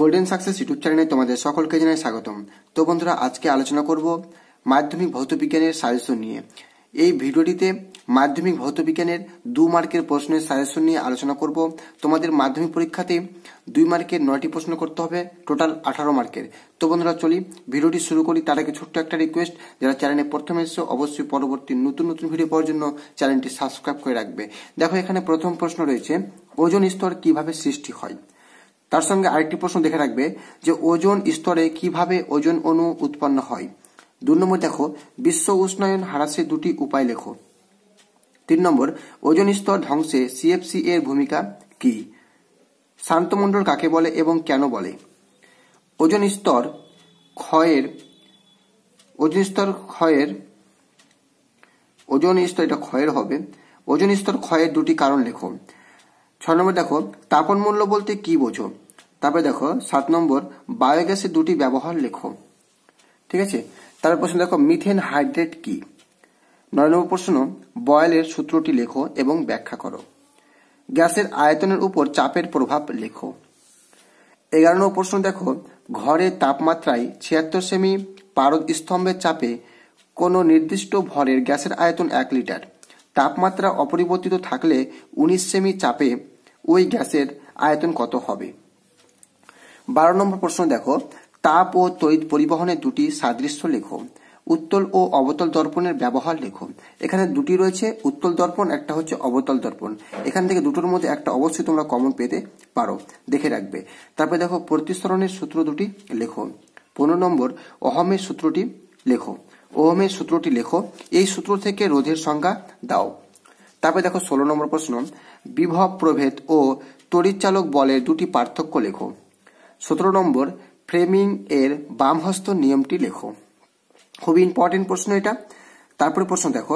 golden success YouTube চ্যানেলে তোমাদের সকলকে জানাই স্বাগতম তো বন্ধুরা আজকে আলোচনা করব মাধ্যমিক ভৌতবিজ্ঞানের সাজেশন নিয়ে এই ভিডিওটিতে মাধ্যমিক ভৌতবিজ্ঞানের দু মার্কের প্রশ্নের সাজেশন নিয়ে আলোচনা করব তোমাদের মাধ্যমিক পরীক্ষাতে দুই মার্কের নয়টি প্রশ্ন করতে হবে টোটাল আঠারো মার্কের তো বন্ধুরা চলি ভিডিওটি শুরু করি তার আগে ছোট্ট একটা রিকোয়েস্ট যারা চ্যানেলে প্রথম এসছো অবশ্যই পরবর্তী নতুন নতুন ভিডিও পাওয়ার জন্য চ্যানেলটি সাবস্ক্রাইব করে রাখবে দেখো এখানে প্রথম প্রশ্ন রয়েছে ওজন স্তর কিভাবে সৃষ্টি হয় তার সঙ্গে আরেকটি প্রশ্ন দেখে রাখবে যে ওজন স্তরে কিভাবে ওজন অণু উৎপন্ন হয় দু নম্বর দেখো বিশ্ব উষ্ণায়ন হারাসে দুটি উপায় লেখো তিন নম্বর ওজন স্তর ধ্বংসে সিএফসি এর ভূমিকা কি শান্তমণ্ডল কাকে বলে এবং কেন বলে ওজন স্তর ক্ষয়ের ওজন স্তর ক্ষয়ের ওজন স্তর এটা ক্ষয়ের হবে ওজন স্তর ক্ষয়ের দুটি কারণ লেখো ছ নম্বর দেখো তাপন মূল্য বলতে কি বোঝো তারপরে দেখো সাত নম্বর বায়োগ্যাসের দুটি ব্যবহার লেখো ঠিক আছে তারপর প্রশ্ন দেখো মিথেন হাইড্রেট কি নয় নম্বর প্রশ্ন বয়েলের সূত্রটি লেখো এবং ব্যাখ্যা করো গ্যাসের আয়তনের উপর চাপের প্রভাব লেখো এগারো নম্বর প্রশ্ন দেখো ঘরের তাপমাত্রায় ছিয়াত্তর সেমি পারদ স্তম্ভের চাপে কোনো নির্দিষ্ট ভরের গ্যাসের আয়তন এক লিটার তাপমাত্রা অপরিবর্তিত থাকলে উনিশ সেমি চাপে ওই গ্যাসের আয়তন কত হবে বারো নম্বর প্রশ্ন দেখো তাপ ও তড়িৎ পরিবহনের দুটি সাদৃশ্য লেখো উত্তল ও অবতল দর্পণের ব্যবহার লেখো এখানে দুটি রয়েছে উত্তল দর্পণ একটা হচ্ছে অবতল দর্পণ এখান থেকে দুটোর মধ্যে একটা অবশ্যই তোমরা কমন পেতে পারো দেখে রাখবে তারপরে দেখো প্রতিসরণের সূত্র দুটি লেখো পনেরো নম্বর অহমের সূত্রটি লেখো ওহমের সূত্রটি লেখো এই সূত্র থেকে রোধের সংজ্ঞা দাও তারপরে দেখো ষোলো নম্বর প্রশ্ন বিভব প্রভেদ ও তড়িৎচালক বলের দুটি পার্থক্য লেখো সতেরো নম্বর ফ্রেমিং এর বাম হস্ত নিয়মটি লেখো খুবই ইম্পর্টেন্ট প্রশ্ন এটা তারপরে প্রশ্ন দেখো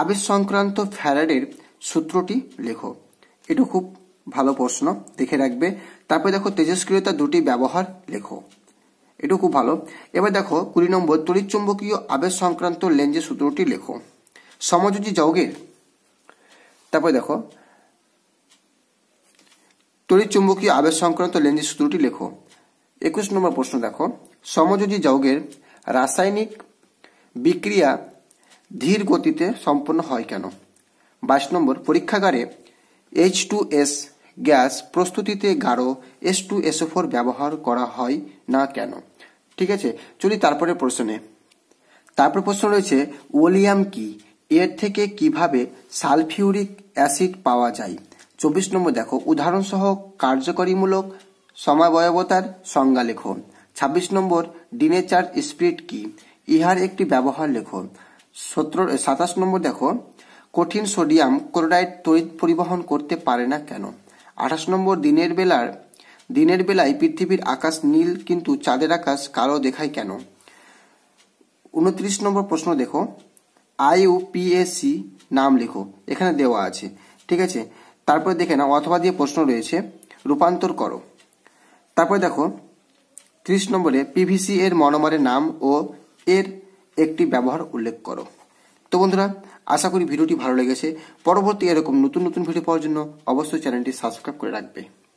আবেশ সংক্রান্ত ফ্যারাডের সূত্রটি লেখো এটা খুব ভালো প্রশ্ন দেখে রাখবে তারপরে দেখো তেজস্ক্রিয়তা দুটি ব্যবহার লেখো এটা খুব ভালো এবার দেখো কুড়ি নম্বর তড়িৎ চুম্বকীয় আবেশ সংক্রান্ত লেঞ্জের সূত্রটি লেখো সমযোজী যৌগের তারপরে দেখো চুম্বকীয় আবেশ সংক্রান্ত লেন্সের সূত্রটি লেখো একুশ নম্বর প্রশ্ন দেখো সমযোজী যৌগের রাসায়নিক বিক্রিয়া ধীর গতিতে সম্পন্ন হয় কেন বাইশ নম্বর পরীক্ষাগারে এইচ টু এস গ্যাস প্রস্তুতিতে গাঢ় এস টু এসও ফোর ব্যবহার করা হয় না কেন ঠিক আছে চলি তারপরে প্রশ্নে তারপর প্রশ্ন রয়েছে ওলিয়াম কি এর থেকে কিভাবে সালফিউরিক অ্যাসিড পাওয়া যায় চব্বিশ নম্বর দেখো উদাহরণসহ কার্যকরীমূলক সময়বয়বতার সংজ্ঞা লেখো ছাব্বিশ নম্বর ডিনে চার্জ স্পিরিট কি ইহার একটি ব্যবহার লেখো সতেরো সাতাশ নম্বর দেখো কঠিন সোডিয়াম ক্লোরাইড তড়িৎ পরিবহন করতে পারে না কেন আঠাশ নম্বর দিনের বেলার দিনের বেলায় পৃথিবীর আকাশ নীল কিন্তু চাঁদের আকাশ কালো দেখায় কেন উনত্রিশ নম্বর প্রশ্ন দেখো আইইউপিএসি নাম লেখো এখানে দেওয়া আছে ঠিক আছে তারপরে দেখে না অথবা দিয়ে প্রশ্ন রয়েছে রূপান্তর করো তারপরে দেখো ত্রিশ নম্বরে পিভিসি এর মনোমারের নাম ও এর একটি ব্যবহার উল্লেখ করো তো বন্ধুরা আশা করি ভিডিওটি ভালো লেগেছে পরবর্তী এরকম নতুন নতুন ভিডিও পাওয়ার জন্য অবশ্যই চ্যানেলটি সাবস্ক্রাইব করে রাখবে